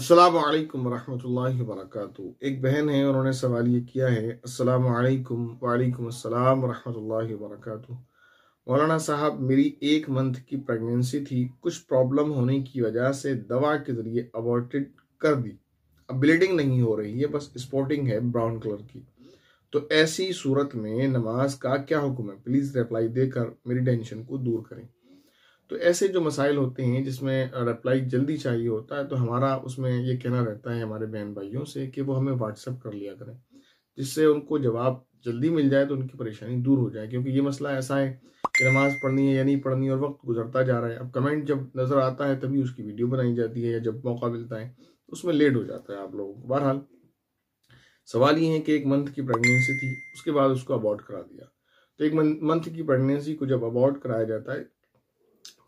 असलकम वरहमल वरक एक बहन है उन्होंने सवाल ये किया है असलकम वालेकुम अस्सलाम वरहमल वरक मौलाना साहब मेरी एक मंथ की प्रेगनेंसी थी कुछ प्रॉब्लम होने की वजह से दवा के ज़रिए अबॉर्टेड कर दी अब ब्लीडिंग नहीं हो रही है बस स्पॉटिंग है ब्राउन कलर की तो ऐसी सूरत में नमाज का क्या हुक्म है प्लीज़ रिप्लाई देकर मेरी टेंशन को दूर करें तो ऐसे जो मसाइल होते हैं जिसमें रिप्लाई जल्दी चाहिए होता है तो हमारा उसमें ये कहना रहता है हमारे बहन भाइयों से कि वो हमें व्हाट्सअप कर लिया करें जिससे उनको जवाब जल्दी मिल जाए तो उनकी परेशानी दूर हो जाए क्योंकि ये मसला ऐसा है कि नमाज़ पढ़नी है या नहीं पढ़नी और वक्त गुजरता जा रहा है अब कमेंट जब नज़र आता है तभी उसकी वीडियो बनाई जाती है या जब मौका मिलता है तो उसमें लेट हो जाता है आप लोगों को बहरहाल सवाल ये है कि एक मंथ की प्रेगनेंसी थी उसके बाद उसको अबॉर्ड करा दिया तो एक मंथ की प्रेगनेंसी को जब अबॉर्ड कराया जाता है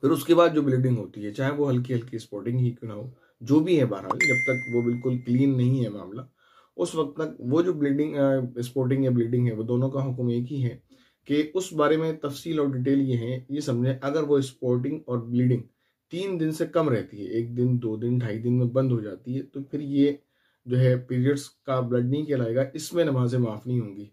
फिर उसके बाद जो ब्लीडिंग होती है चाहे वो हल्की हल्की स्पॉटिंग ही क्यों ना हो जो भी है बहरहाल जब तक वो बिल्कुल क्लीन नहीं है मामला उस वक्त तक वो जो ब्लीडिंग स्पॉटिंग या ब्लीडिंग है वो दोनों का हुक्म एक ही है कि उस बारे में तफसील और डिटेल ये है ये समझें अगर वो स्पॉटिंग और ब्लीडिंग तीन दिन से कम रहती है एक दिन दो दिन ढाई दिन में बंद हो जाती है तो फिर ये जो है पीरियड्स का ब्लड नहीं कहलाएगा इसमें नमाजें माफ़ नहीं होंगी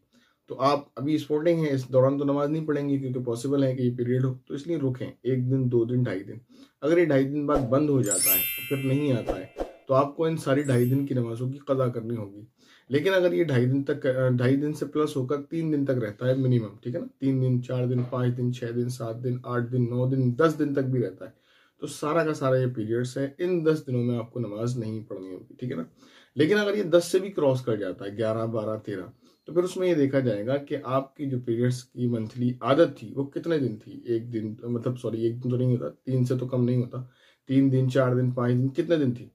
तो आप अभी स्पोर्टिंग है इस दौरान तो नमाज नहीं पढ़ेंगे क्योंकि पॉसिबल है कि ये पीरियड हो तो इसलिए रुकें एक दिन दो दिन ढाई दिन अगर ये ढाई दिन बाद बंद हो जाता है फिर नहीं आता है तो आपको इन सारी ढाई दिन की नमाजों की कदा करनी होगी लेकिन अगर ये ढाई दिन तक ढाई दिन से प्लस होकर तीन दिन तक रहता है मिनिमम ठीक है ना तीन दिन चार दिन पाँच दिन छः दिन सात दिन आठ दिन नौ दिन दस दिन तक भी रहता है तो सारा का सारा ये पीरियड्स है इन दस दिनों में आपको नमाज नहीं पढ़नी होगी ठीक है ना लेकिन अगर ये दस से भी क्रॉस कर जाता है ग्यारह बारह तेरह तो फिर उसमें ये देखा जाएगा कि आपकी जो पीरियड्स की मंथली आदत थी वो कितने दिन थी एक दिन मतलब सॉरी एक दिन तो नहीं होता तीन से तो कम नहीं होता तीन दिन चार दिन पाँच दिन कितने दिन थी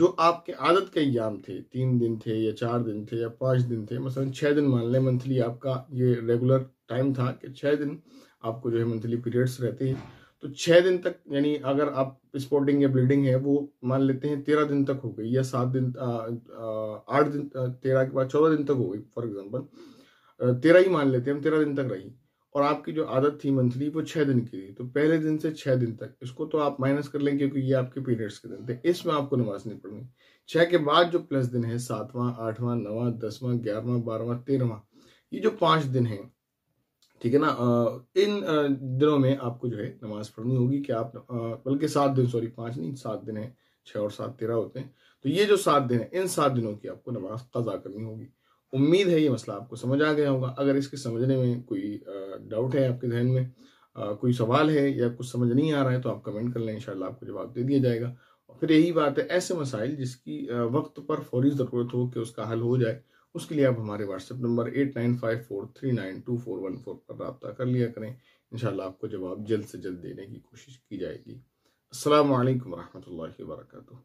जो आपके आदत के एग्जाम थे तीन दिन थे या चार दिन थे या पाँच दिन थे मसलन मतलब छः दिन मान लें मंथली आपका ये रेगुलर टाइम था कि छः दिन आपको जो है मंथली पीरियड्स रहते हैं तो छह दिन तक यानी अगर आप स्पॉटिंग या ब्लीडिंग है वो मान लेते हैं तेरह दिन तक हो गई या सात दिन आठ दिन तेरह के बाद चौदह दिन तक हो गई फॉर एग्जाम्पल तेरह ही मान लेते हैं हम तेरह दिन तक रही और आपकी जो आदत थी मंथली वो छह दिन की थी तो पहले दिन से छह दिन तक इसको तो आप माइनस कर लेंगे क्योंकि ये आपके पीरियड्स के दिन थे इसमें आपको नमाज नहीं पढ़नी छह के बाद जो प्लस दिन है सातवां आठवां नवा दसवां ग्यारहवां बारहवां तेरहवां ये जो पांच दिन है ठीक है ना इन दिनों में आपको जो है नमाज पढ़नी होगी कि आप बल्कि सात दिन सॉरी पांच नहीं सात दिन है छह और सात तेरह होते हैं तो ये जो सात दिन है इन सात दिनों की आपको नमाज कज़ा करनी होगी उम्मीद है ये मसला आपको समझ आ गया होगा अगर इसके समझने में कोई डाउट है आपके जहन में कोई सवाल है या कुछ समझ नहीं आ रहा है तो आप कमेंट कर लें इंशाल्लाह आपको जवाब दे दिया जाएगा और फिर यही बात है ऐसे मसाइल जिसकी वक्त पर फौरी ज़रूरत हो कि उसका हल हो जाए उसके लिए आप हमारे WhatsApp number eight nine five four three nine two four one four पर रबता कर लिया करें इन आपको जवाब जल्द से जल्द देने की कोशिश की जाएगी असल वरहमल वर्का